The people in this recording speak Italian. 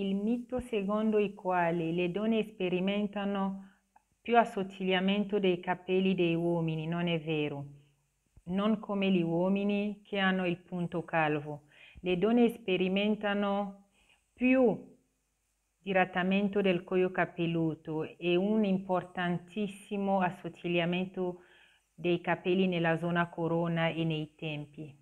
il mito secondo il quale le donne sperimentano più assottigliamento dei capelli dei uomini non è vero, non come gli uomini che hanno il punto calvo. Le donne sperimentano più dirattamento del cuoio capelluto e un importantissimo assottigliamento dei capelli nella zona corona e nei tempi.